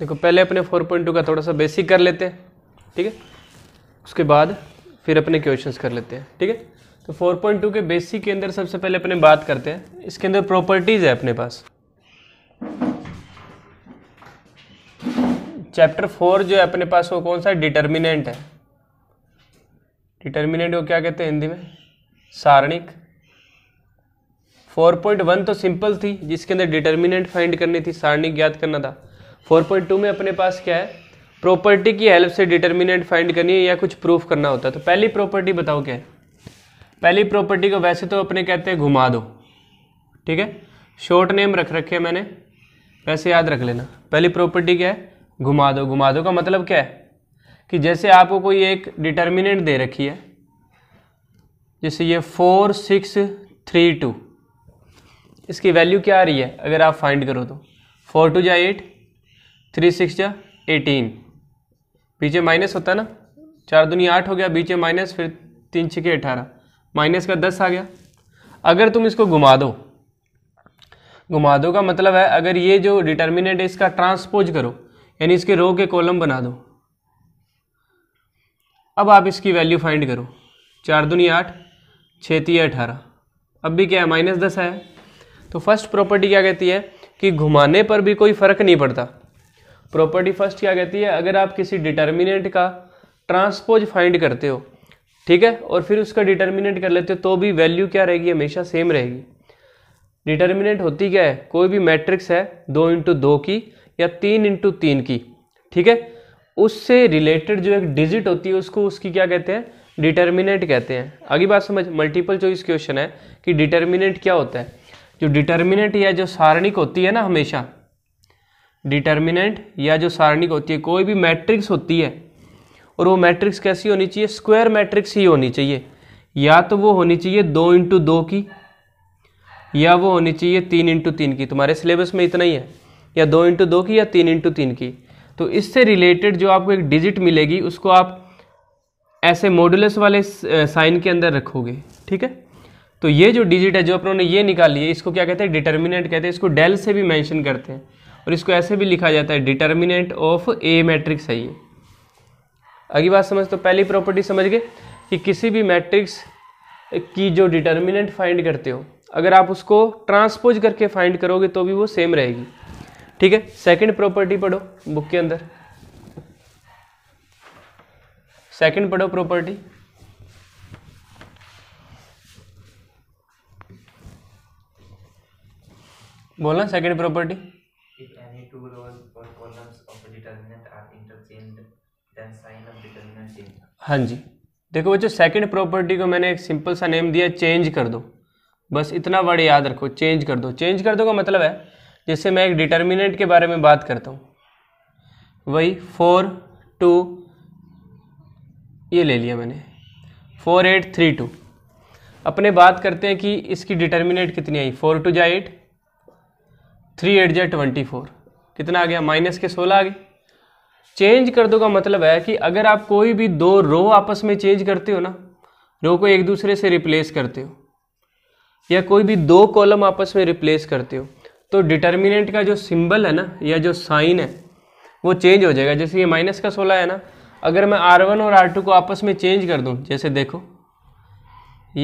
देखो पहले अपने 4.2 का थोड़ा सा बेसिक कर लेते हैं ठीक है उसके बाद फिर अपने क्वेश्चंस कर लेते हैं ठीक है तो 4.2 के बेसिक के अंदर सबसे पहले अपने बात करते हैं इसके अंदर प्रॉपर्टीज़ है अपने पास चैप्टर फोर जो है अपने पास वो कौन सा डिटर्मिनेंट है डिटर्मिनेंट को क्या कहते हैं हिंदी में सारणिक 4.1 तो सिंपल थी जिसके अंदर डिटर्मिनेंट फाइंड करनी थी सारणिक ज्ञात करना था 4.2 में अपने पास क्या है प्रॉपर्टी की हेल्प से डिटर्मिनेंट फाइंड करनी है या कुछ प्रूफ करना होता है तो पहली प्रॉपर्टी बताओ क्या है पहली प्रॉपर्टी को वैसे तो अपने कहते हैं घुमा दो ठीक है शॉर्ट नेम रख रखे मैंने वैसे याद रख लेना पहली प्रॉपर्टी क्या है घुमा दो घुमा दो का मतलब क्या है कि जैसे आपको कोई एक डिटर्मिनेंट दे रखी है जैसे ये फोर सिक्स थ्री टू इसकी वैल्यू क्या आ रही है अगर आप फाइंड करो तो फोर टू जा एट थ्री सिक्स या एटीन पीछे माइनस होता है ना चार दुनिया आठ हो गया बीचे माइनस फिर तीन के अठारह माइनस का दस आ गया अगर तुम इसको घुमा दो घुमा दो का मतलब है अगर ये जो डिटर्मिनेंट है इसका ट्रांसपोज करो यानी इसके रो के कॉलम बना दो अब आप इसकी वैल्यू फाइंड करो चार दुनी आठ छः अठारह अब भी क्या है माइनस दस आया तो फर्स्ट प्रॉपर्टी क्या कहती है कि घुमाने पर भी कोई फ़र्क नहीं पड़ता प्रॉपर्टी फर्स्ट क्या कहती है अगर आप किसी डिटर्मिनेंट का ट्रांसपोज फाइंड करते हो ठीक है और फिर उसका डिटर्मिनेंट कर लेते हो तो भी वैल्यू क्या रहेगी हमेशा सेम रहेगी डिटर्मिनेंट होती क्या है कोई भी मैट्रिक्स है दो इंटू दो की या तीन इंटू तीन की ठीक है उससे रिलेटेड जो एक डिजिट होती है उसको उसकी क्या कहते हैं डिटर्मिनेंट कहते हैं अगली बात समझ मल्टीपल चॉइस क्वेश्चन है कि डिटर्मिनेंट क्या होता है जो डिटर्मिनेंट या जो सारणिक होती है ना हमेशा डिटर्मिनेंट या जो सारणिक होती है कोई भी मैट्रिक्स होती है और वो मैट्रिक्स कैसी होनी चाहिए स्क्वायर मैट्रिक्स ही होनी चाहिए या तो वो होनी चाहिए दो इंटू दो की या वो होनी चाहिए तीन इंटू तीन की तुम्हारे सिलेबस में इतना ही है या दो इंटू दो की या तीन इंटू तीन की तो इससे रिलेटेड जो आपको एक डिजिट मिलेगी उसको आप ऐसे मॉडुलस वाले साइन के अंदर रखोगे ठीक है तो ये जो डिजिट है जो अपनों ने ये निकाली है इसको क्या कहते हैं डिटर्मिनेंट कहते हैं इसको डेल से भी मैंशन करते हैं और इसको ऐसे भी लिखा जाता है डिटर्मिनेंट ऑफ ए मैट्रिक्स है ये अगली बात समझ तो पहली प्रॉपर्टी समझ गए कि किसी भी मैट्रिक्स की जो डिटर्मिनेंट फाइंड करते हो अगर आप उसको ट्रांसपोज करके फाइंड करोगे तो भी वो सेम रहेगी ठीक है सेकंड प्रॉपर्टी पढ़ो बुक के अंदर सेकंड पढ़ो प्रॉपर्टी बोलना second property two rows or columns of the determinant are interchanged then sign of determinant change हाँ जी देखो बच्चों सेकंड प्रॉपर्टी को मैंने एक सिंपल सा नेम दिया चेंज कर दो बस इतना वर्ड याद रखो चेंज कर दो चेंज कर दो का मतलब है जैसे मैं एक डिटर्मिनेंट के बारे में बात करता हूँ वही फोर टू ये ले लिया मैंने फोर एट थ्री टू अपने बात करते हैं कि इसकी डिटर्मिनेंट कितनी आई फोर टू जा एट थ्री एट जा ट्वेंटी फोर कितना आ गया माइनस के सोलह आ गए चेंज कर दो का मतलब है कि अगर आप कोई भी दो रो आपस में चेंज करते हो ना रो को एक दूसरे से रिप्लेस करते हो या कोई भी दो कॉलम आपस में रिप्लेस करते हो तो डिटर्मिनेंट का जो सिंबल है ना या जो साइन है वो चेंज हो जाएगा जैसे ये माइनस का सोलह है ना अगर मैं आर वन और आर टू को आपस में चेंज कर दूँ जैसे देखो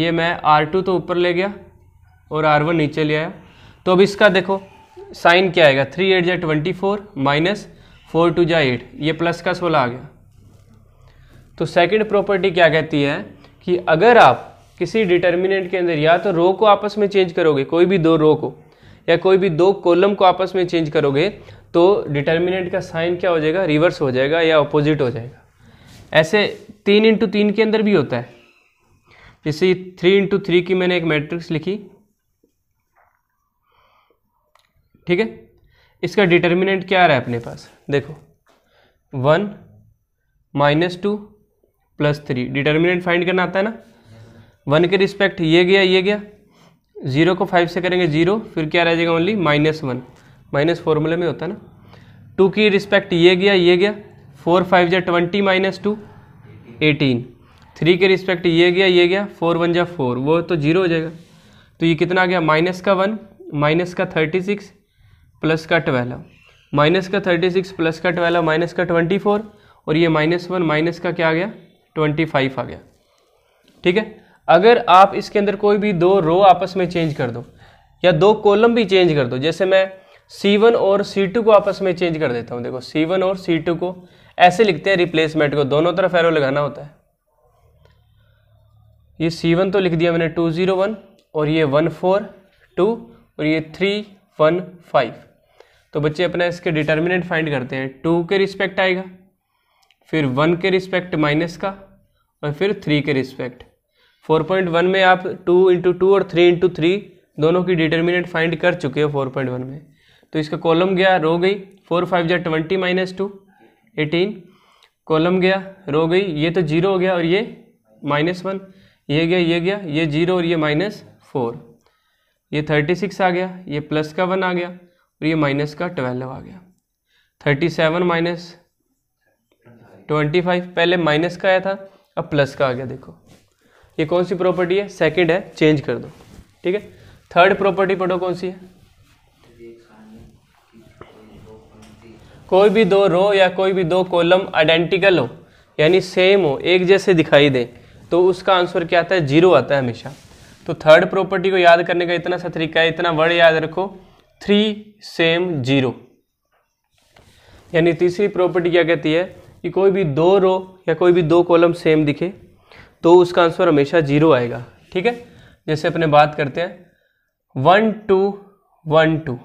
ये मैं आर टू तो ऊपर ले गया और आर वन नीचे ले आया तो अब इसका देखो साइन क्या आएगा थ्री एट जै twenty four minus four two जै एट ये प्लस का सोलह आ गया तो सेकंड प्रॉपर्टी क्या कहती है कि अगर आप किसी डिटर्मिनेंट के अंदर या तो रो को आपस में चेंज करोगे कोई भी दो रो को या कोई भी दो कॉलम को आपस में चेंज करोगे तो डिटर्मिनेंट का साइन क्या हो जाएगा रिवर्स हो जाएगा या अपोजिट हो जाएगा ऐसे तीन इंटू तीन के अंदर भी होता है जैसे थ्री इंटू थ्री की मैंने एक मैट्रिक्स लिखी ठीक है इसका डिटर्मिनेंट क्या आ रहा है अपने पास देखो one minus two plus three determinant find करना आता है ना वन के रिस्पेक्ट ये गया ये गया जीरो को फाइव से करेंगे जीरो फिर क्या रह जाएगा ओनली माइनस वन माइनस फॉर्मूले में होता है ना टू की रिस्पेक्ट ये गया ये गया फोर फाइव जै twenty minus two eighteen three के रिस्पेक्ट ये गया ये गया फोर वन जै फोर वो तो जीरो हो जाएगा तो ये कितना आ गया माइनस का वन माइनस का थर्टी सिक्स प्लस का ट्वेल्व माइनस का थर्टी सिक्स प्लस का ट्वेल्व माइनस का ट्वेंटी फोर और ये माइनस वन माइनस का क्या आ गया ट्वेंटी फाइव आ गया ठीक है अगर आप इसके अंदर कोई भी दो रो आपस में चेंज कर दो या दो कॉलम भी चेंज कर दो जैसे मैं C1 और C2 को आपस में चेंज कर देता हूँ देखो C1 और C2 को ऐसे लिखते हैं रिप्लेसमेंट को दोनों तरफ एरो लगाना होता है ये C1 तो लिख दिया मैंने 201 और ये 142 और ये 315 तो बच्चे अपना इसके डिटर्मिनेंट फाइंड करते हैं टू के रिस्पेक्ट आएगा फिर वन के रिस्पेक्ट माइनस का और फिर थ्री के रिस्पेक्ट फोर पॉइंट वन में आप टू इंटू टू और थ्री इंटू थ्री दोनों की डिटर्मिनेंट फाइंड कर चुके हो फोर पॉइंट वन में तो इसका कॉलम गया रो गई फोर फाइव जै twenty minus two eighteen column गया रो गई ये तो जीरो हो गया और ये माइनस वन ये गया ये गया ये जीरो और ये माइनस फोर ये थर्टी सिक्स आ गया ये प्लस का वन आ गया और ये माइनस का ट्वेल्व आ गया thirty seven minus twenty five पहले माइनस का आया था अब प्लस का आ गया देखो ये कौन सी प्रॉपर्टी है सेकंड है चेंज कर दो ठीक है थर्ड प्रॉपर्टी पढ़ो कौन सी है कोई भी दो रो या कोई भी दो कॉलम आइडेंटिकल हो यानी सेम हो एक जैसे दिखाई दे तो उसका आंसर क्या आता है जीरो आता है हमेशा तो थर्ड प्रॉपर्टी को याद करने का इतना सा तरीका है इतना वर्ड याद रखो थ्री सेम जीरो यानी तीसरी प्रॉपर्टी क्या कहती है कि कोई भी दो रो या कोई भी दो कॉलम सेम दिखे तो उसका आंसर हमेशा जीरो आएगा ठीक है जैसे अपने बात करते हैं वन टू वन टू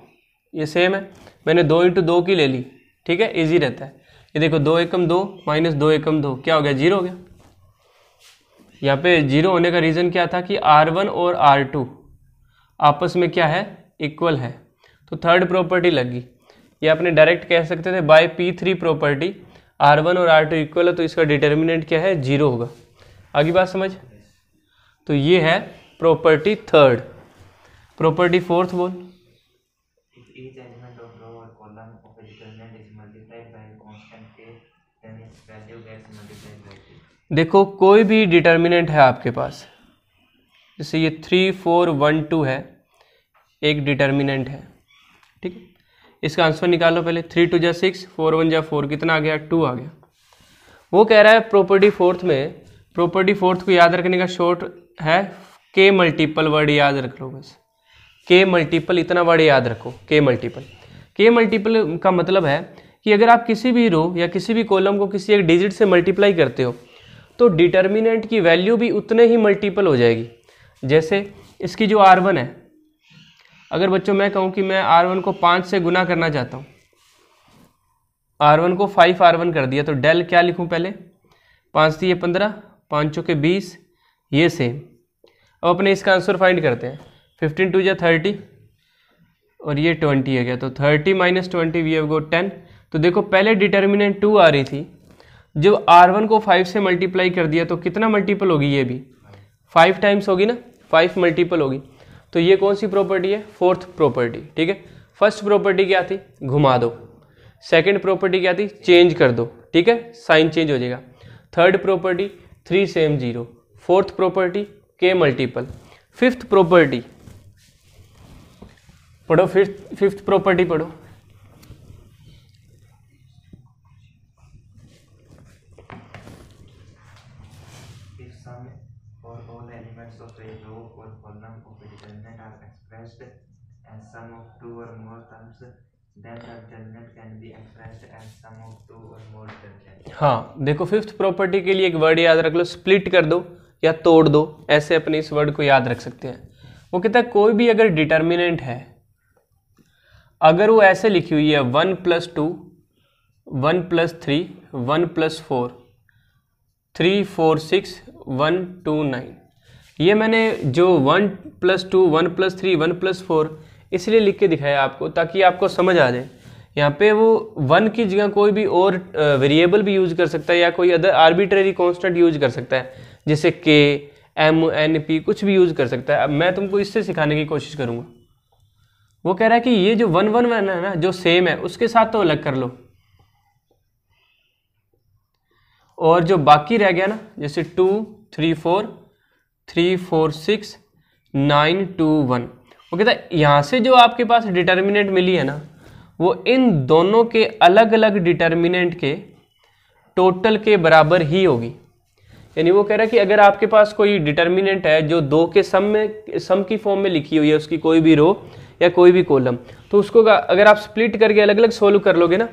ये सेम है मैंने दो इंटू दो की ले ली ठीक है इजी रहता है ये देखो दो एकम दो माइनस दो एकम दो क्या हो गया जीरो हो गया यहाँ पे जीरो होने का रीज़न क्या था कि आर वन और आर टू आपस में क्या है इक्वल है तो थर्ड प्रॉपर्टी लगी ये आपने डायरेक्ट कह सकते थे by P three property R one और आर टू इक्वल है तो इसका डिटर्मिनेंट क्या है जीरो होगा आगे बात समझ तो ये है प्रॉपर्टी थर्ड प्रॉपर्टी फोर्थ बोल देखो कोई भी डिटर्मिनेंट है आपके पास जैसे ये थ्री फोर वन टू है एक डिटर्मिनेंट है इसका आंसर निकालो पहले थ्री टू जै सिक्स फोर वन जै फोर कितना आ गया टू आ गया वो कह रहा है प्रॉपर्टी फोर्थ में प्रॉपर्टी फोर्थ को याद रखने का शॉर्ट है के मल्टीपल वर्ड याद रख लो बस के मल्टीपल इतना वर्ड याद रखो के मल्टीपल के मल्टीपल का मतलब है कि अगर आप किसी भी रो या किसी भी कॉलम को किसी एक डिजिट से मल्टीप्लाई करते हो तो डिटर्मिनेंट की वैल्यू भी उतने ही मल्टीपल हो जाएगी जैसे इसकी जो आर वन है अगर बच्चों मैं कहूँ कि मैं आर वन को पाँच से गुना करना चाहता हूँ आर वन को फाइव आर वन कर दिया तो डेल क्या लिखूँ पहले पाँच थी ये पंद्रह पाँचों के बीस ये सेम अब अपने इसका आंसर फाइंड करते हैं फिफ्टीन टू या थर्टी और ये ट्वेंटी आ गया तो थर्टी माइनस ट्वेंटी वी एव गो टेन तो देखो पहले डिटर्मिनेंट टू आ रही थी जब आर वन को फाइव से मल्टीप्लाई कर दिया तो कितना मल्टीपल होगी ये भी फाइव टाइम्स होगी ना फाइव मल्टीपल होगी तो ये कौन सी प्रॉपर्टी है फोर्थ प्रॉपर्टी ठीक है फर्स्ट प्रॉपर्टी क्या थी घुमा दो सेकंड प्रॉपर्टी क्या थी चेंज कर दो ठीक है साइन चेंज हो जाएगा third property three same zero fourth property के मल्टीपल फिफ्थ प्रॉपर्टी पढ़ो फिफ्थ फिफ्थ प्रॉपर्टी पढ़ो sum of two or more terms then the determinant can be expressed as sum of two or more alternates हाँ देखो fifth property के लिए एक word याद रख लो स्प्लिट कर दो या तोड़ दो ऐसे अपने इस वर्ड को याद रख सकते हैं वो कहता है कोई भी अगर डिटर्मिनेंट है अगर वो ऐसे लिखी हुई है one plus two one plus three one plus four three four six one two nine ये मैंने जो one plus two one plus three one plus four इसलिए लिख के दिखाया आपको ताकि आपको समझ आ जाए यहाँ पे वो वन की जगह कोई भी और वेरिएबल भी यूज कर सकता है या कोई अदर आर्बिट्रेरी कॉन्स्टेंट यूज कर सकता है जैसे के एम एन पी कुछ भी यूज कर सकता है अब मैं तुमको इससे सिखाने की कोशिश करूँगा वो कह रहा है कि ये जो वन वन वन है ना जो सेम है उसके साथ तो अलग कर लो और जो बाकी रह गया ना जैसे two three four three four six nine two one वो कहता है यहाँ से जो आपके पास डिटर्मिनेंट मिली है ना वो इन दोनों के अलग अलग डिटर्मिनेंट के टोटल के बराबर ही होगी यानी वो कह रहा है कि अगर आपके पास कोई डिटर्मिनेंट है जो दो के सम में सम की फॉर्म में लिखी हुई है उसकी कोई भी रो या कोई भी कॉलम तो उसको अगर आप स्प्लिट करके अलग अलग सोल्व कर लोगे ना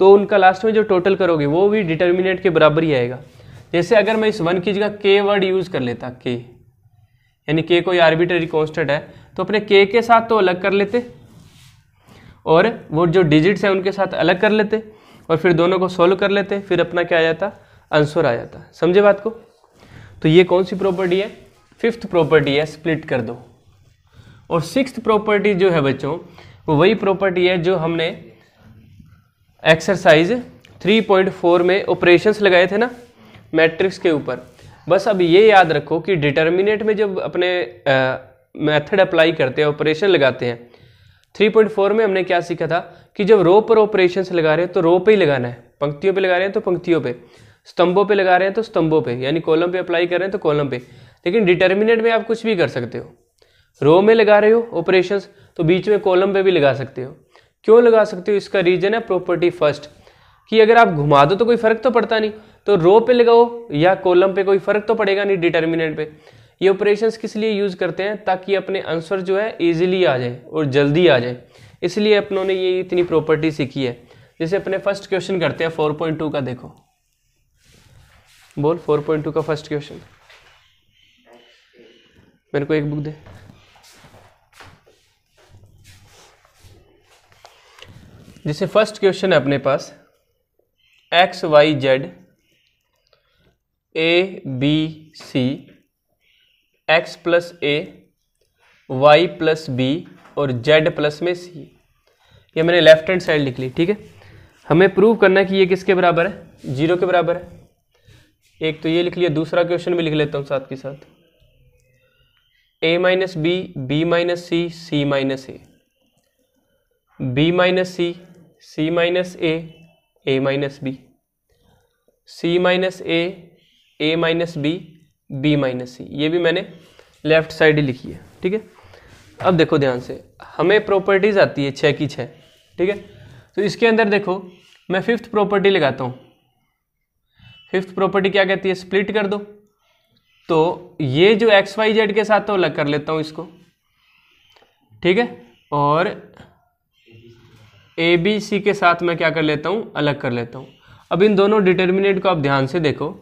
तो उनका लास्ट में जो टोटल करोगे वो भी डिटर्मिनेंट के बराबर ही आएगा जैसे अगर मैं इस वन की जगह के वर्ड यूज़ कर लेता के यानी के कोई आर्बिटरी कॉन्स्टेंट है तो अपने के के साथ तो अलग कर लेते और वो जो डिजिट्स हैं उनके साथ अलग कर लेते और फिर दोनों को सॉल्व कर लेते फिर अपना क्या आ जाता आंसर आ जाता समझे बात को तो ये कौन सी प्रॉपर्टी है फिफ्थ प्रॉपर्टी है स्प्लिट कर दो और सिक्स प्रॉपर्टी जो है बच्चों वो वही प्रॉपर्टी है जो हमने एक्सरसाइज 3.4 में ऑपरेशंस लगाए थे ना मैट्रिक्स के ऊपर बस अब ये याद रखो कि डिटर्मिनेट में जब अपने मेथड अप्लाई करते हैं ऑपरेशन लगाते हैं 3.4 में हमने क्या सीखा था कि जब रो पर ऑपरेशन लगा रहे हैं तो रो पे ही लगाना है पंक्तियों पे लगा रहे हैं तो पंक्तियों पे स्तंभों पे लगा रहे हैं तो स्तंभों पे यानी कॉलम पे अप्लाई कर रहे हैं तो कॉलम पे लेकिन डिटर्मिनेट में आप कुछ भी कर सकते हो रो में लगा रहे हो ऑपरेशन तो बीच में कॉलम पे भी लगा सकते हो क्यों लगा सकते हो इसका रीजन है प्रॉपर्टी फर्स्ट कि अगर आप घुमा दो तो कोई फर्क तो पड़ता नहीं तो रो पे लगाओ या कॉलम पे कोई फर्क तो पड़ेगा नहीं डिटर्मिनेंट पे ये ऑपरेशंस किस लिए यूज़ करते हैं ताकि अपने आंसर जो है ईजिली आ जाए और जल्दी आ जाए इसलिए अपनों ने ये इतनी प्रॉपर्टी सीखी है जैसे अपने फर्स्ट क्वेश्चन करते हैं फोर पॉइंट टू का देखो बोल फोर पॉइंट टू का फर्स्ट क्वेश्चन मेरे को एक बुक दे जैसे फर्स्ट क्वेश्चन है अपने पास X Y Z A B C X plus A Y plus B और जेड प्लस में सी ये मैंने लेफ्ट हैंड साइड लिख ली ठीक है हमें प्रूव करना है कि ये किसके बराबर है जीरो के बराबर है एक तो ये लिख लिया दूसरा क्वेश्चन भी लिख लेता हूँ साथ के साथ A minus B B minus C C minus A B minus C C minus A A minus B C minus A A minus B B minus C ये भी मैंने लेफ्ट साइड ही लिखी है ठीक है अब देखो ध्यान से हमें प्रॉपर्टीज़ आती है छः की छः ठीक है तो इसके अंदर देखो मैं फिफ्थ प्रॉपर्टी लगाता हूँ फिफ्थ प्रॉपर्टी क्या कहती है स्प्लिट कर दो तो ये जो एक्स वाई जेड के साथ तो अलग कर लेता हूँ इसको ठीक है और ए बी सी के साथ मैं क्या कर लेता हूँ अलग कर लेता हूँ अब इन दोनों डिटर्मिनेट को आप ध्यान से देखो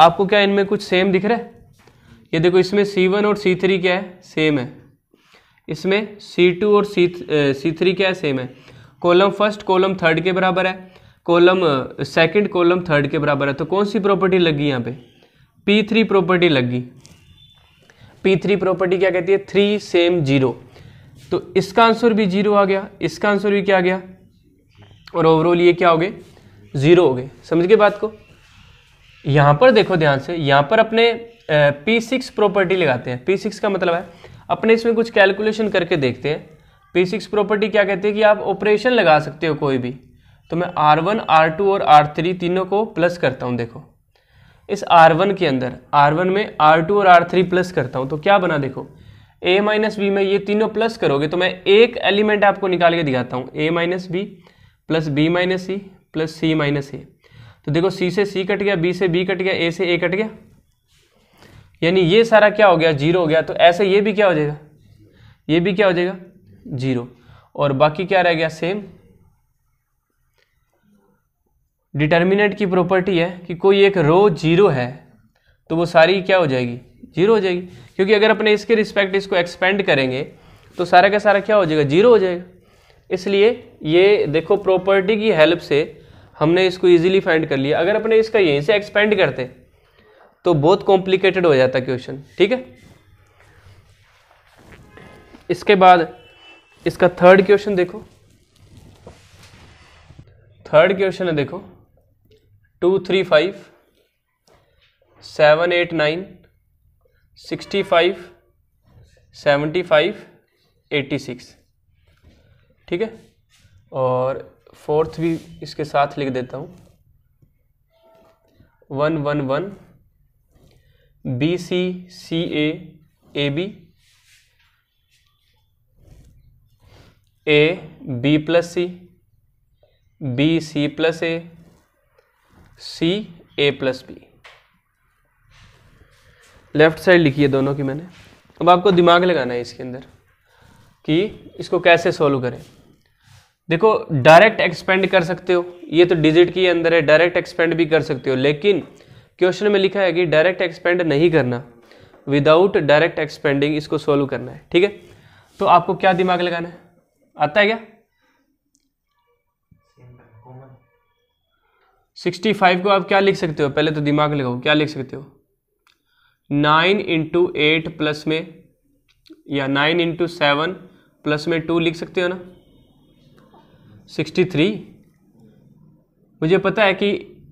आपको क्या इनमें कुछ सेम दिख रहा है ये देखो इसमें सी वन और सी थ्री क्या है सेम है इसमें सी टू और सी सी थ्री क्या है सेम है कॉलम फर्स्ट कॉलम थर्ड के बराबर है कॉलम सेकंड कॉलम थर्ड के बराबर है तो कौन सी प्रॉपर्टी लगी यहाँ पे पी थ्री प्रॉपर्टी लगी थ्री प्रॉपर्टी क्या कहती है थ्री सेम जीरो तो इसका आंसर भी जीरो आ गया इसका आंसर भी क्या आ गया और ओवरऑल ये क्या हो गए ज़ीरो हो गए समझ गए बात को यहाँ पर देखो ध्यान से यहाँ पर अपने पी सिक्स प्रॉपर्टी लगाते हैं पी सिक्स का मतलब है अपने इसमें कुछ कैलकुलेशन करके देखते हैं पी सिक्स प्रॉपर्टी क्या कहती है कि आप ऑपरेशन लगा सकते हो कोई भी तो मैं आर वन आर टू और आर थ्री तीनों को प्लस करता हूँ देखो इस आर वन के अंदर आर वन में आर टू और आर थ्री प्लस करता हूँ तो क्या बना देखो ए माइनस बी में ये तीनों प्लस करोगे तो मैं एक एलिमेंट आपको निकाल के दिखाता हूँ A minus B plus B minus C plus C minus A तो देखो सी से सी कट गया बी से बी कट गया ए से ए कट गया यानी ये सारा क्या हो गया जीरो हो गया तो ऐसे ये भी क्या हो जाएगा ये भी क्या हो जाएगा जीरो और बाकी क्या रह गया सेम डिटर्मिनेट की प्रॉपर्टी है कि कोई एक रो जीरो है तो वो सारी क्या हो जाएगी जीरो हो जाएगी क्योंकि अगर अपने इसके रिस्पेक्ट इसको एक्सपेंड करेंगे तो सारा का सारा क्या हो जाएगा जीरो हो जाएगा इसलिए ये देखो प्रॉपर्टी की हेल्प से हमने इसको इजीली फाइंड कर लिया अगर अपने इसका यहीं से एक्सपेंड करते तो बहुत कॉम्प्लिकेटेड हो जाता क्वेश्चन ठीक है इसके बाद इसका थर्ड क्वेश्चन देखो थर्ड क्वेश्चन है देखो two three five seven eight nine sixty five seventy five eighty six ठीक है और फोर्थ भी इसके साथ लिख देता हूँ one one one B C C A A B A B plus C B C plus A C A plus B left side लिखी है दोनों की मैंने अब आपको दिमाग लगाना है इसके अंदर कि इसको कैसे सॉल्व करें देखो डायरेक्ट एक्सपेंड कर सकते हो ये तो डिजिट के अंदर है डायरेक्ट एक्सपेंड भी कर सकते हो लेकिन क्वेश्चन में लिखा है कि डायरेक्ट एक्सपेंड नहीं करना विदाउट डायरेक्ट एक्सपेंडिंग इसको सॉल्व करना है ठीक है तो आपको क्या दिमाग लगाना है आता है क्या सिक्सटी फाइव को आप क्या लिख सकते हो पहले तो दिमाग लगाओ क्या लिख सकते हो नाइन इंटू एट प्लस में या नाइन इंटू सेवन प्लस में टू लिख सकते हो ना सिक्सटी थ्री मुझे पता है कि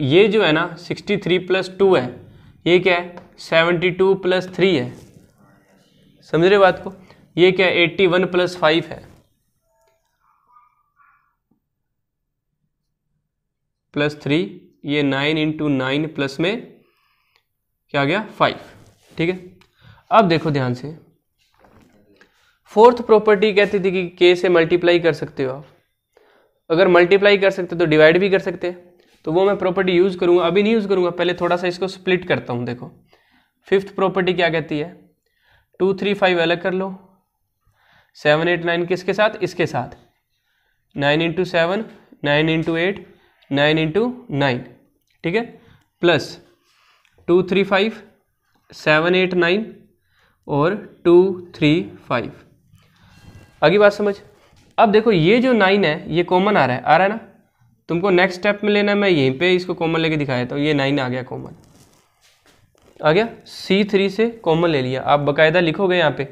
ये जो है ना सिक्सटी थ्री प्लस टू है ये क्या है सेवेंटी टू प्लस थ्री है समझ रहे बात को ये क्या है एट्टी वन प्लस फाइव है प्लस थ्री ये नाइन इंटू नाइन प्लस में क्या आ गया फाइव ठीक है अब देखो ध्यान से फोर्थ प्रॉपर्टी कहती थी कि के से मल्टीप्लाई कर सकते हो आप अगर मल्टीप्लाई कर सकते तो डिवाइड भी कर सकते तो वो मैं प्रॉपर्टी यूज़ करूँगा अभी नहीं यूज़ करूँगा पहले थोड़ा सा इसको स्प्लिट करता हूँ देखो फिफ्थ प्रॉपर्टी क्या कहती है टू थ्री फाइव अलग कर लो सेवन एट नाइन किसके साथ इसके साथ nine into seven nine into eight nine into nine ठीक है plus two three five seven eight nine और टू थ्री फाइव आगे बात समझ अब देखो ये जो नाइन है ये कॉमन आ रहा है आ रहा है ना तुमको नेक्स्ट स्टेप में लेना है मैं यहीं पे इसको कॉमन लेके दिखाया हूँ ये नाइन आ गया कॉमन आ गया सी थ्री से कॉमन ले लिया आप बकायदा लिखोगे यहाँ पे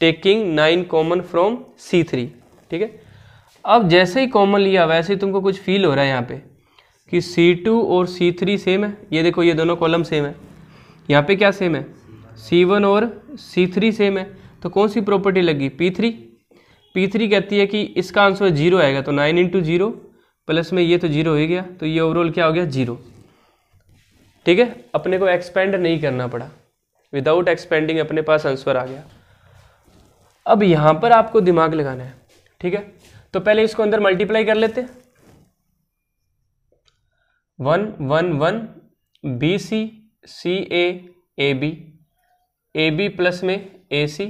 taking nine common from C three ठीक है अब जैसे ही कॉमन लिया वैसे ही तुमको कुछ फील हो रहा है यहाँ पे कि सी टू और सी थ्री सेम है ये देखो ये दोनों कॉलम सेम है यहाँ पे क्या सेम है सी वन और सी थ्री सेम है तो कौन सी प्रॉपर्टी लगी पी थ्री पी थ्री कहती है कि इसका आंसर जीरो आएगा तो नाइन इंटू जीरो प्लस में ये तो जीरो हो गया तो ये ओवरऑल क्या हो गया जीरो ठीक है अपने को एक्सपेंड नहीं करना पड़ा विदाउट एक्सपेंडिंग अपने पास आंसर आ गया अब यहाँ पर आपको दिमाग लगाना है ठीक है तो पहले इसको अंदर मल्टीप्लाई कर लेते one one one B C C A A B A B plus में A C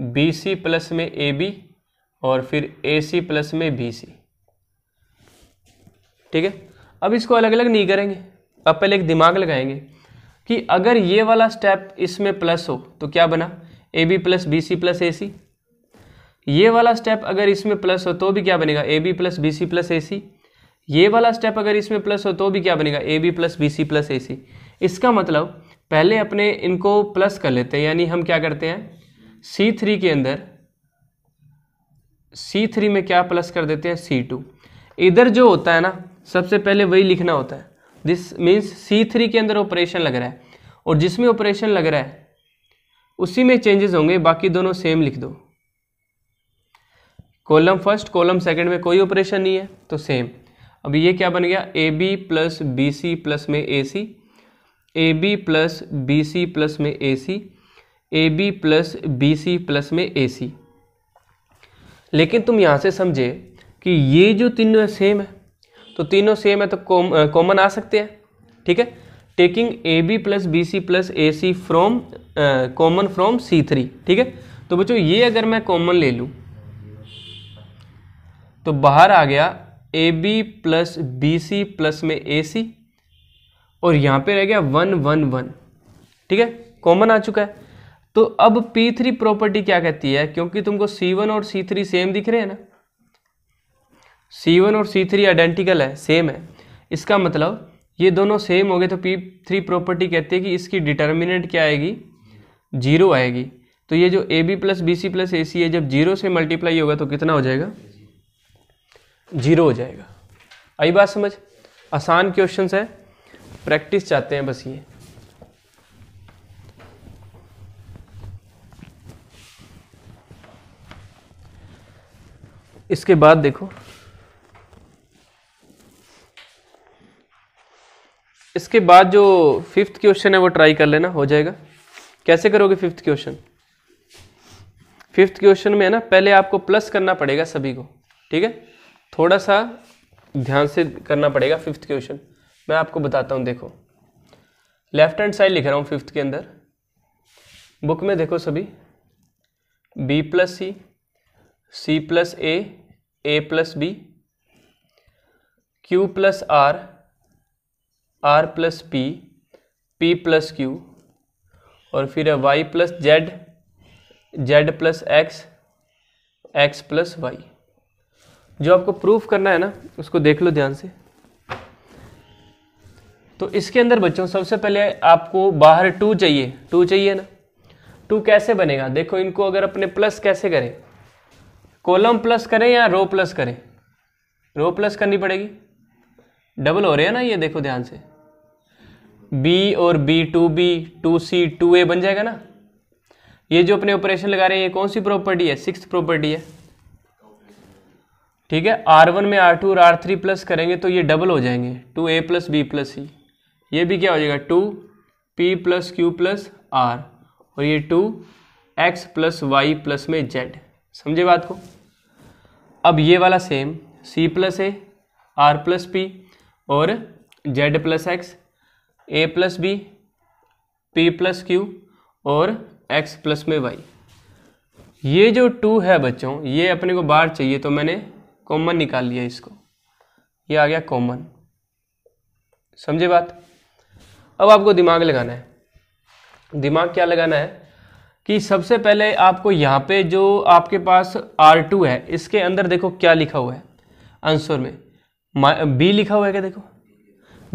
B C plus में ए बी और फिर ए सी प्लस में बी सी ठीक है अब इसको अलग अलग नहीं करेंगे अब पहले एक दिमाग लगाएंगे कि अगर ये वाला स्टेप इसमें प्लस हो तो क्या बना A B plus B C plus A C ये वाला स्टेप अगर इसमें प्लस हो तो भी क्या बनेगा A B plus B C plus A C ये वाला स्टेप अगर इसमें प्लस हो तो भी क्या बनेगा A B plus B C plus A C इसका मतलब पहले अपने इनको प्लस कर लेते हैं यानी हम क्या करते हैं सी थ्री के अंदर सी थ्री में क्या प्लस कर देते हैं सी टू इधर जो होता है ना सबसे पहले वही लिखना होता है दिस मीन्स सी थ्री के अंदर ऑपरेशन लग रहा है और जिसमें ऑपरेशन लग रहा है उसी में चेंजेस होंगे बाकी दोनों सेम लिख दो कॉलम फर्स्ट कॉलम सेकंड में कोई ऑपरेशन नहीं है तो सेम अब ये क्या बन गया A B plus B C plus में A C A B plus B C plus में A C A B plus B C plus में ए सी लेकिन तुम यहाँ से समझे कि ये जो तीनों सेम है तो तीनों सेम है तो कॉमन आ सकते हैं ठीक है taking A B plus B C plus A C from common from C three ठीक है तो बच्चों ये अगर मैं कॉमन ले लूँ तो बाहर आ गया A B plus B C plus में ए सी और यहाँ पे रह गया वन वन वन ठीक है कॉमन आ चुका है तो अब P3 प्रॉपर्टी क्या कहती है क्योंकि तुमको C1 और C3 सेम दिख रहे हैं ना C1 और C3 आइडेंटिकल है सेम है इसका मतलब ये दोनों सेम हो गए तो P3 प्रॉपर्टी कहती है कि इसकी डिटर्मिनेंट क्या आएगी जीरो आएगी तो ये जो A B plus B C plus A C है जब जीरो से मल्टीप्लाई होगा तो कितना हो जाएगा जीरो हो जाएगा आई बात समझ आसान क्वेश्चन है प्रैक्टिस चाहते हैं बस ये इसके बाद देखो इसके बाद जो फिफ्थ क्वेश्चन है वो ट्राई कर लेना हो जाएगा कैसे करोगे फिफ्थ क्वेश्चन फिफ्थ क्वेश्चन में है ना पहले आपको प्लस करना पड़ेगा सभी को ठीक है थोड़ा सा ध्यान से करना पड़ेगा फिफ्थ क्वेश्चन मैं आपको बताता हूँ देखो लेफ्ट हैंड साइड लिख रहा हूँ फिफ्थ के अंदर बुक में देखो सभी B plus C C plus A A plus B Q plus R R plus P P plus Q और फिर है Y plus Z Z plus X X plus Y जो आपको प्रूफ करना है ना उसको देख लो ध्यान से तो इसके अंदर बच्चों सबसे पहले आपको बाहर टू चाहिए टू चाहिए ना टू कैसे बनेगा देखो इनको अगर अपने प्लस कैसे करें कॉलम प्लस करें या रो प्लस करें रो प्लस करनी पड़ेगी डबल हो रहे हैं ना ये देखो ध्यान से बी और B two B two C two A बन जाएगा ना ये जो अपने ऑपरेशन लगा रहे हैं ये कौन सी प्रॉपर्टी है सिक्स प्रॉपर्टी है ठीक है आर वन में आर टू और आर थ्री प्लस करेंगे तो ये डबल हो जाएंगे two A plus B plus C ये भी क्या हो जाएगा two P plus Q plus R और ये two X plus Y plus में जेड समझे बात को अब ये वाला same C plus A R plus P और जेड प्लस एक्स ए plus B P plus Q और एक्स प्लस में वाई ये जो टू है बच्चों ये अपने को बाहर चाहिए तो मैंने कॉमन निकाल लिया इसको ये आ गया कॉमन समझे बात अब आपको दिमाग लगाना है दिमाग क्या लगाना है कि सबसे पहले आपको यहाँ पे जो आपके पास R2 है इसके अंदर देखो क्या लिखा हुआ है आंसर में B लिखा हुआ है क्या देखो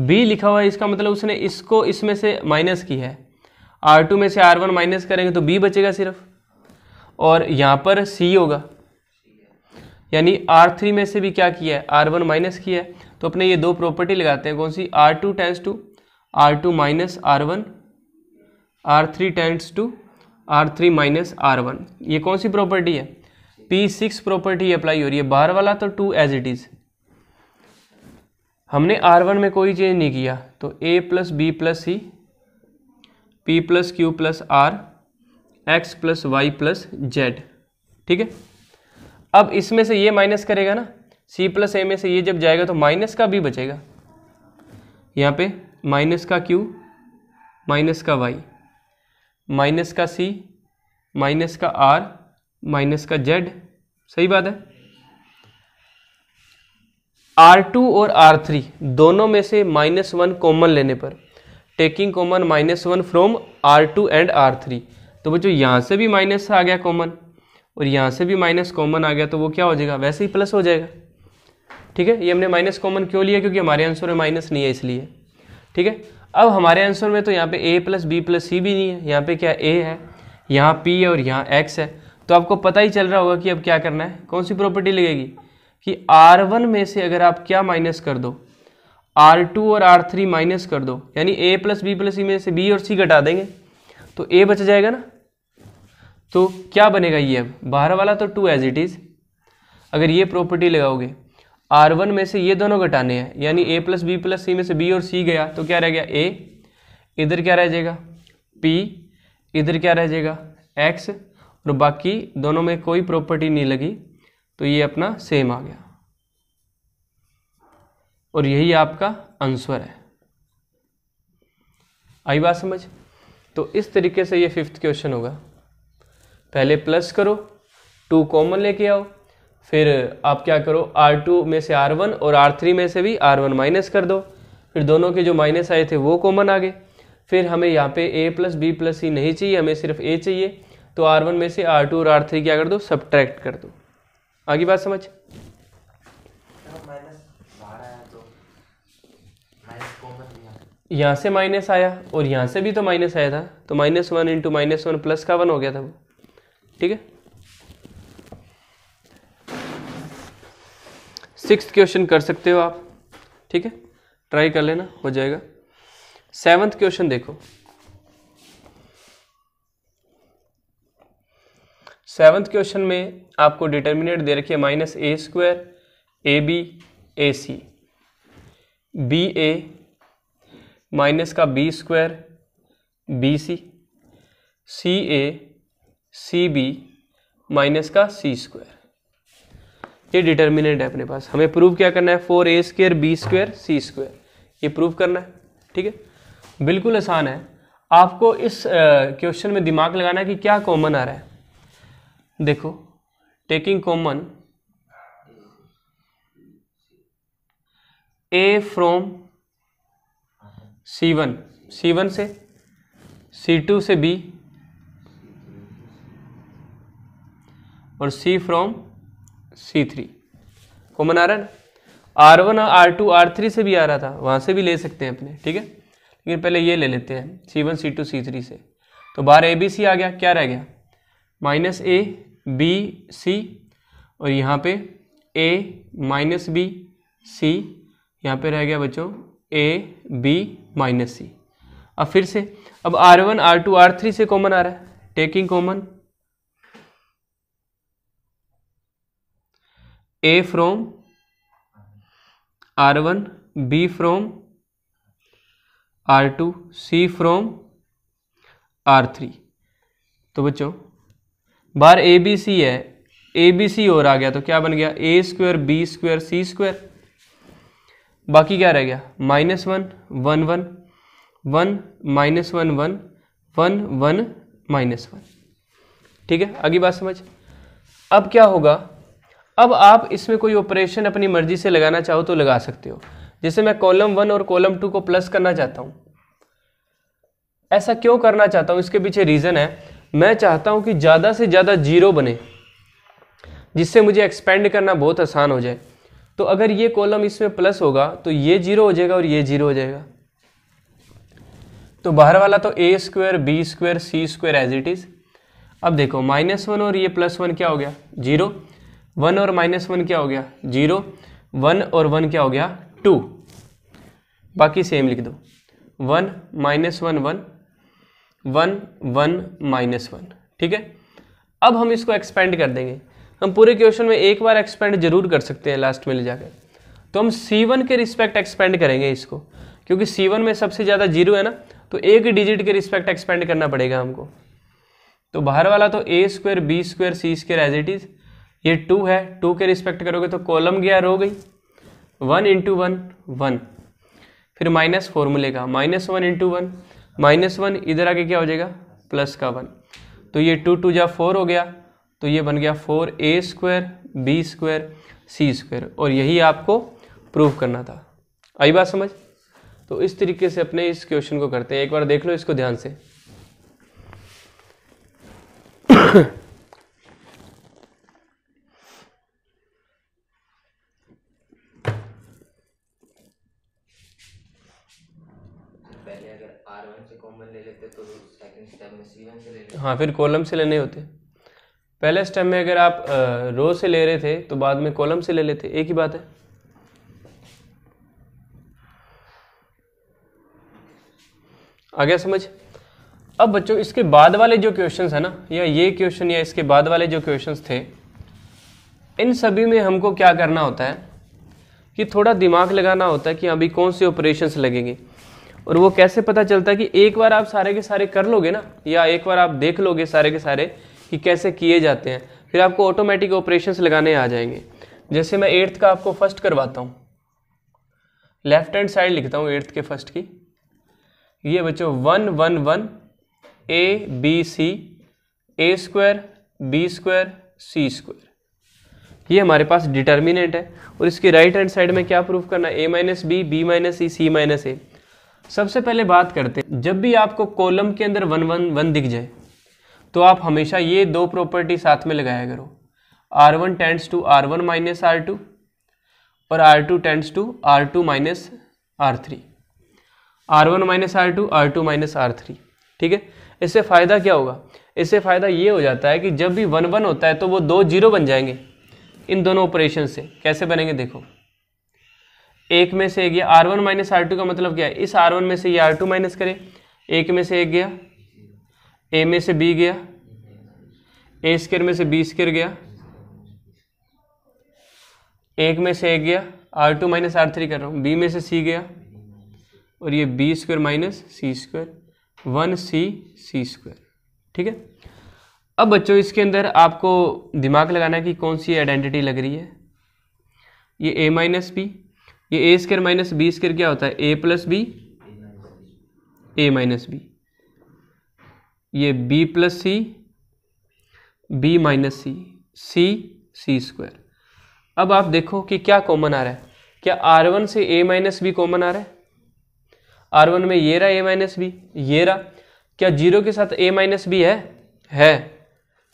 B लिखा हुआ है इसका मतलब उसने इसको इसमें से माइनस की है R2 में से R1 माइनस करेंगे तो B बचेगा सिर्फ और यहाँ पर C होगा यानी R3 में से भी क्या किया है R1 माइनस किया है तो अपने ये दो प्रॉपर्टी लगाते हैं कौन सी R two tends to R two minus R one R three tends to R three minus R one ये कौन सी प्रॉपर्टी है पी सिक्स प्रॉपर्टी अप्लाई हो रही है बाहर वाला तो टू एज इट इज़ हमने आर वन में कोई चेंज नहीं किया तो A plus B plus C P plus Q plus R X plus Y plus Z ठीक है अब इसमें से ये माइनस करेगा ना सी प्लस ए में से ये जब जाएगा तो माइनस का भी बचेगा यहाँ पे माइनस का क्यू माइनस का वाई माइनस का सी माइनस का आर माइनस का जेड सही बात है आर टू और आर थ्री दोनों में से माइनस वन कॉमन लेने पर taking common minus one from R two and R three तो बच्चों यहाँ से भी माइनस आ गया कॉमन और यहाँ से भी माइनस कॉमन आ गया तो वो क्या हो जाएगा वैसे ही प्लस हो जाएगा ठीक है ये हमने माइनस कॉमन क्यों लिया क्योंकि हमारे आंसर में माइनस नहीं है इसलिए ठीक है अब हमारे आंसर में तो यहाँ पे A plus B plus C भी नहीं है यहाँ पे क्या ए है यहाँ पी है और यहाँ एक्स है तो आपको पता ही चल रहा होगा कि अब क्या करना है कौन सी प्रॉपर्टी लगेगी कि आर वन में से अगर आप क्या माइनस कर दो आर टू और आर थ्री माइनस कर दो यानी A plus B plus C में से बी और सी घटा देंगे तो ए बच जाएगा ना तो क्या बनेगा ये अब बाहर वाला तो टू एज इट इज़ अगर ये प्रॉपर्टी लगाओगे आर वन में से ये दोनों घटाने हैं यानी A plus B plus C में से बी और सी गया तो क्या रह गया ए इधर क्या रह जाएगा पी इधर क्या रह जाएगा एक्स और बाकी दोनों में कोई प्रॉपर्टी नहीं लगी तो ये अपना सेम आ गया और यही आपका आंसर है आई बात समझ तो इस तरीके से ये फिफ्थ क्वेश्चन होगा पहले प्लस करो टू कॉमन लेके आओ फिर आप क्या करो R2 में से R1 और R3 में से भी R1 माइनस कर दो फिर दोनों के जो माइनस आए थे वो कॉमन आ गए फिर हमें यहाँ पे A plus B plus C नहीं चाहिए हमें सिर्फ A चाहिए तो R1 में से R2 और R3 क्या कर दो सब्ट्रैक्ट कर दो आगे बात समझ यहाँ से माइनस आया और यहाँ से भी तो माइनस आया था तो minus one into minus one plus का वन हो गया था वो ठीक है सिक्स क्वेश्चन कर सकते हो आप ठीक है ट्राई कर लेना हो जाएगा सेवन्थ क्वेश्चन देखो सेवन्थ क्वेश्चन में आपको डिटर्मिनेट दे रखिए minus A square A B A C B A minus का B square B C C A C B minus का सी स्क्वायर ये डिटर्मिनेंट है अपने पास हमें प्रूव क्या करना है four A square B square C square ये प्रूव करना है ठीक है बिल्कुल आसान है आपको इस क्वेश्चन में दिमाग लगाना है कि क्या कॉमन आ रहा है देखो taking common A from C one C one से सी टू से बी और C from C three common आ रहा है ना R one R two R three से भी आ रहा था वहाँ से भी ले सकते हैं अपने ठीक है लेकिन पहले ये ले लेते हैं C one C two C three से तो बार ए बी सी आ गया क्या रह गया माइनस ए बी सी और यहाँ पे ए माइनस बी सी यहाँ पे रह गया बच्चों ए बी माइनस सी अब फिर से अब R one R two R three से कॉमन आ रहा है taking common A from R one B from R two C from R three तो बच्चों बार ए बी सी है ए बी सी और आ गया तो क्या बन गया A square B square C square बाकी क्या रह गया minus one one one one minus one one one one minus one ठीक है अगली बात समझ अब क्या होगा अब आप इसमें कोई ऑपरेशन अपनी मर्जी से लगाना चाहो तो लगा सकते हो जैसे मैं कॉलम वन और कॉलम टू को प्लस करना चाहता हूँ ऐसा क्यों करना चाहता हूँ इसके पीछे रीज़न है मैं चाहता हूँ कि ज़्यादा से ज़्यादा जीरो बने जिससे मुझे एक्सपेंड करना बहुत आसान हो जाए तो अगर ये कॉलम इसमें प्लस होगा तो ये जीरो हो जाएगा और ये जीरो हो जाएगा तो बाहर वाला तो A square B square C square as it is अब देखो माइनस वन और ये प्लस वन क्या हो गया जीरो वन और माइनस वन क्या हो गया जीरो वन और वन क्या हो गया टू बाकी सेम लिख दो one minus one one one one minus one ठीक है अब हम इसको एक्सपेंड कर देंगे हम पूरे क्वेश्चन में एक बार एक्सपेंड जरूर कर सकते हैं लास्ट में ले जाकर तो हम वन के रिस्पेक्ट एक्सपेंड करेंगे इसको क्योंकि वन में सबसे ज़्यादा जीरो है ना तो एक डिजिट के रिस्पेक्ट एक्सपेंड करना पड़ेगा हमको तो बाहर वाला तो A square B square C square as it is ये टू है टू के रिस्पेक्ट करोगे तो कॉलम गया रो गई वन इंटू वन वन फिर माइनस फॉर्मूले का minus one into one minus one इधर आगे क्या हो जाएगा प्लस का वन तो ये टू टू जा फोर हो गया तो ये बन गया four A square B square C square और यही आपको प्रूव करना था आई बात समझ तो इस तरीके से अपने इस क्वेश्चन को करते हैं एक बार देख लो इसको ध्यान से हाँ फिर कॉलम से लेने होते पहले स्टेप में अगर आप रो से ले रहे थे तो बाद में कॉलम से ले लेते एक ही बात है आ गया समझ अब बच्चों इसके बाद वाले जो क्वेश्चंस है ना या ये क्वेश्चन या इसके बाद वाले जो क्वेश्चंस थे इन सभी में हमको क्या करना होता है कि थोड़ा दिमाग लगाना होता है कि अभी कौन से ऑपरेशंस लगेंगे और वो कैसे पता चलता है कि एक बार आप सारे के सारे कर लोगे ना या एक बार आप देख लोगे सारे के सारे कि कैसे किए जाते हैं फिर आपको ऑटोमेटिक ऑपरेशंस लगाने आ जाएंगे जैसे मैं एट्थ का आपको फर्स्ट करवाता हूँ लेफ्ट हैंड साइड लिखता हूँ एट्थ के फर्स्ट की ये बच्चों one one one A B C A square B square C square ये हमारे पास डिटर्मिनेंट है और इसके राइट हैंड साइड में क्या प्रूफ करना है A minus B B minus E C minus A सबसे पहले बात करते हैं जब भी आपको कॉलम के अंदर वन वन वन दिख जाए तो आप हमेशा ये दो प्रॉपर्टी साथ में लगाया करो R one tends to R one minus R two और R two tends to R two minus R three R one minus R two R two minus R three ठीक है इससे फ़ायदा क्या होगा इससे फ़ायदा ये हो जाता है कि जब भी वन वन होता है तो वो दो जीरो बन जाएंगे इन दोनों ऑपरेशन से कैसे बनेंगे देखो एक में से एक गया R one minus R two का मतलब क्या है इस आर वन में से ये आर टू माइनस करें एक में से एक गया ए में से बी गया ए स्केयर में से बी स्केयर गया एक में से एक गया R two minus R three कर रहा हूँ बी में से सी गया और ये B square minus C square one C C square ठीक है अब बच्चों इसके अंदर आपको दिमाग लगाना है कि कौन सी आइडेंटिटी लग रही है ये ए माइनस बी ये A square minus B square क्या होता है A plus B A minus B ये B plus C B minus C C C square अब आप देखो कि क्या कॉमन आ रहा है क्या आर वन से ए माइनस बी कॉमन आ रहा है आर वन में ये रहा ए माइनस बी ये रहा क्या जीरो के साथ ए माइनस बी है है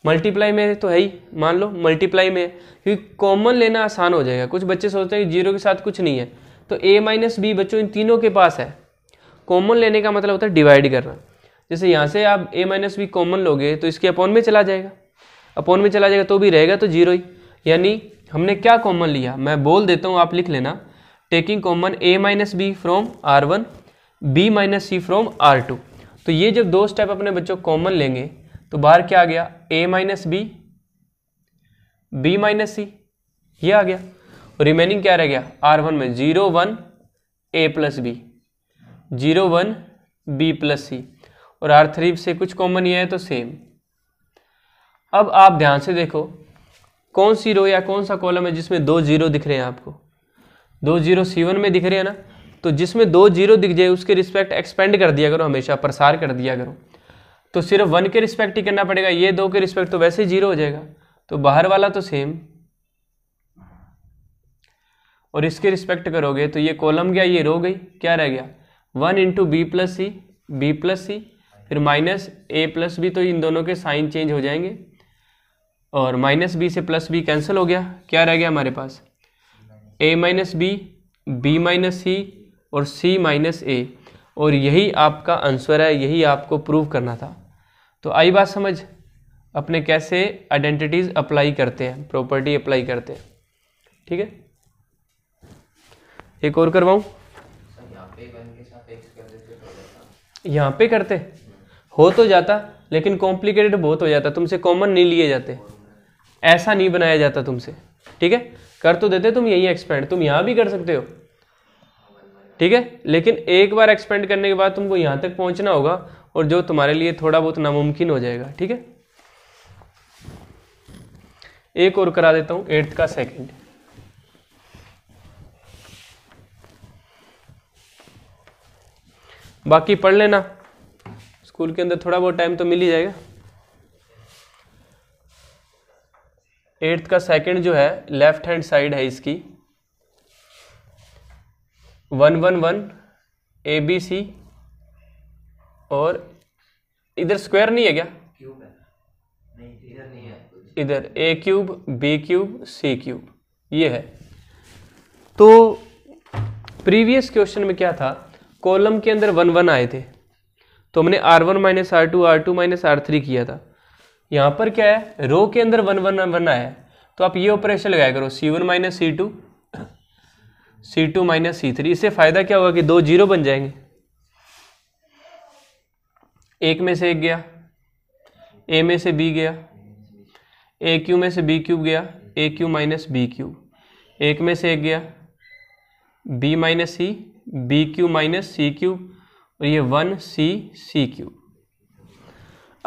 मल्टीप्लाई में तो है ही मान लो मल्टीप्लाई में क्योंकि कॉमन लेना आसान हो जाएगा कुछ बच्चे सोचते हैं जीरो के साथ कुछ नहीं है तो ए माइनस बी बच्चों इन तीनों के पास है कॉमन लेने का मतलब होता है डिवाइड करना जैसे यहाँ से आप ए माइनस बी कॉमन लोगे तो इसके अपॉन में चला जाएगा अपॉन में चला जाएगा तो भी रहेगा तो जीरो ही यानी हमने क्या कॉमन लिया मैं बोल देता हूँ आप लिख लेना taking common A minus B from R one B minus C from R two तो ये जब दो स्टेप अपने बच्चों कॉमन लेंगे तो बाहर क्या आ गया A minus B B minus C ये आ गया और रिमेनिंग क्या रह गया आर वन में zero one A plus B zero one B plus C और आर थ्री से कुछ कॉमन ही है तो सेम अब आप ध्यान से देखो कौन सी रो या कौन सा कॉलम है जिसमें दो जीरो दिख रहे हैं आपको दो जीरो सी वन में दिख रहे हैं ना तो जिसमें दो जीरो दिख जाए उसके रिस्पेक्ट एक्सपेंड कर दिया करो हमेशा प्रसार कर दिया करो तो सिर्फ वन के रिस्पेक्ट ही करना पड़ेगा ये दो के रिस्पेक्ट तो वैसे ही जीरो हो जाएगा तो बाहर वाला तो सेम और इसके रिस्पेक्ट करोगे तो ये कॉलम गया ये रो गई क्या रह गया one into B plus C B plus C फिर माइनस ए प्लस बी तो इन दोनों के साइन चेंज हो जाएंगे और माइनस बी से प्लस बी कैंसिल हो गया क्या रह गया हमारे पास A minus B B minus C और सी माइनस ए और यही आपका आंसर है यही आपको प्रूव करना था तो आई बात समझ अपने कैसे आइडेंटिटीज अप्लाई करते हैं प्रॉपर्टी अप्लाई करते हैं ठीक है एक और करवाऊ यहाँ पे करते हो तो जाता लेकिन कॉम्प्लिकेटेड बहुत हो जाता तुमसे कॉमन नहीं लिए जाते ऐसा नहीं बनाया जाता तुमसे ठीक है कर तो देते तुम यही एक्सपेंड तुम यहां भी कर सकते हो ठीक है लेकिन एक बार एक्सपेंड करने के बाद तुमको यहां तक पहुंचना होगा और जो तुम्हारे लिए थोड़ा बहुत नामुमकिन हो जाएगा ठीक है एक और करा देता हूं एट्थ का सेकंड बाकी पढ़ लेना स्कूल के अंदर थोड़ा बहुत टाइम तो मिल ही जाएगा एट्थ का सेकंड जो है लेफ्ट हैंड साइड है इसकी one one one A B C और इधर स्क्वायर नहीं है क्या क्यूब है इधर A cube B cube C cube ये है तो प्रीवियस क्वेश्चन में क्या था कॉलम के अंदर वन वन आए थे तो हमने R one minus R two R two minus R three किया था यहाँ पर क्या है रो के अंदर वन वन वन आया है तो आप ये ऑपरेशन लगाया करो C one minus C two C two minus C three इससे फ़ायदा क्या होगा कि दो जीरो बन जाएंगे एक में से एक गया ए में से बी गया ए क्यू में से बी क्यूब गया A cube minus B cube एक में से एक गया B minus C B cube minus C cube और ये वन सी सी क्यूब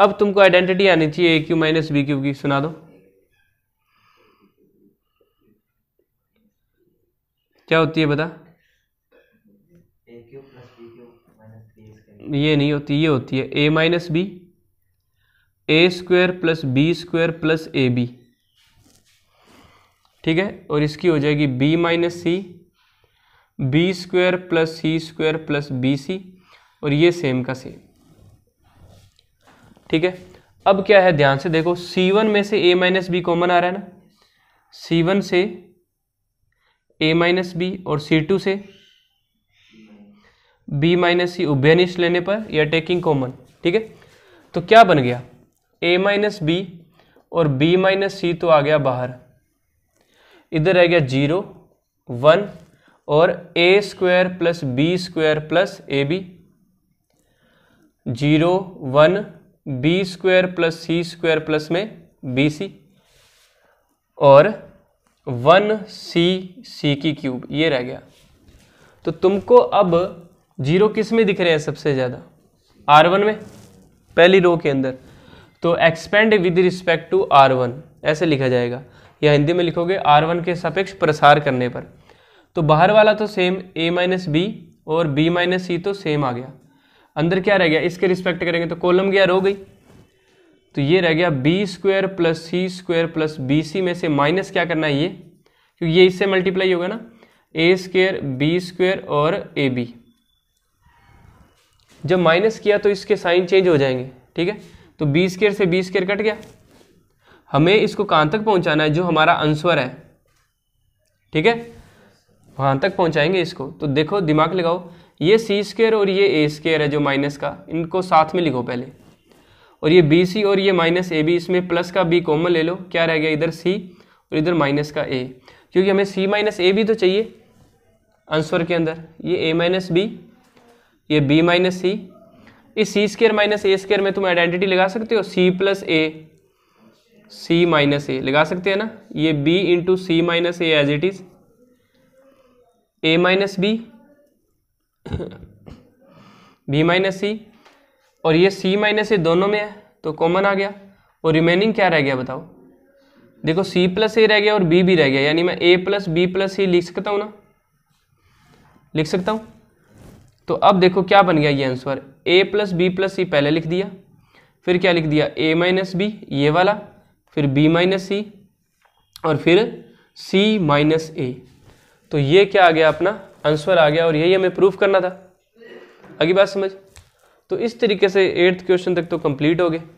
अब तुमको आइडेंटिटी आनी चाहिए A cube minus B cube की सुना दो क्या होती है बता ये नहीं होती ये होती है A minus B A square plus B square plus A B ठीक है और इसकी हो जाएगी B minus C B square plus C square plus B C और ये सेम का सेम ठीक है अब क्या है ध्यान से देखो सी वन में से ए माइनस बी कॉमन आ रहा है ना सी वन से ए माइनस बी और सी टू से बी माइनस सी उभयनिष्ठ लेने पर या टेकिंग कॉमन ठीक है तो क्या बन गया ए माइनस बी और बी माइनस सी तो आ गया बाहर इधर रह गया जीरो वन और A square plus B square plus A B zero one B square plus C square plus में बी सी और वन सी सी की क्यूब ये रह गया तो तुमको अब जीरो किस में दिख रहे हैं सबसे ज़्यादा आर वन में पहली रो के अंदर तो expand with respect to R one ऐसे लिखा जाएगा या हिंदी में लिखोगे आर वन के सापेक्ष प्रसार करने पर तो बाहर वाला तो सेम ए माइनस बी और बी माइनस सी तो सेम आ गया अंदर क्या रह गया इसके रिस्पेक्ट करेंगे तो कॉलम गया रो गई तो ये रह गया B square plus C square plus B C में से माइनस क्या करना है ये क्योंकि ये इससे मल्टीप्लाई होगा ना ए स्क्वेयर बी स्क्वेयर और ए बी जब माइनस किया तो इसके साइन चेंज हो जाएंगे ठीक है तो बीस केयर से बीस केयर कट गया हमें इसको कहाँ तक पहुँचाना है जो हमारा आंसर है ठीक है वहाँ तक पहुँचाएंगे इसको तो देखो दिमाग लगाओ ये सी स्केयर और ये ए स्केयर है जो माइनस का इनको साथ में लिखो पहले और ये बी सी और ये माइनस ए बी इसमें प्लस का बी कॉमन ले लो क्या रह गया इधर सी और इधर माइनस का ए क्योंकि हमें सी माइनस ए भी तो चाहिए आंसर के अंदर ये ए माइनस बी ये बी माइनस सी इस C square minus A square में तुम आइडेंटिटी लगा सकते हो सी प्लस ए सी माइनस ए लगा सकते हैं ना ये B into C minus A as it is A minus B B minus C और ये सी माइनस ए दोनों में है तो कॉमन आ गया और रिमेनिंग क्या रह गया बताओ देखो सी प्लस ए रह गया और बी भी रह गया यानी मैं A plus B plus C लिख सकता हूँ ना लिख सकता हूँ तो अब देखो क्या बन गया ये answer A plus B plus C पहले लिख दिया फिर क्या लिख दिया ए माइनस बी ये वाला फिर बी माइनस सी और फिर सी माइनस ए तो ये क्या आ गया अपना आंसर आ गया और यही हमें प्रूफ करना था अगली बात समझ तो इस तरीके से एट्थ क्वेश्चन तक तो कंप्लीट हो गए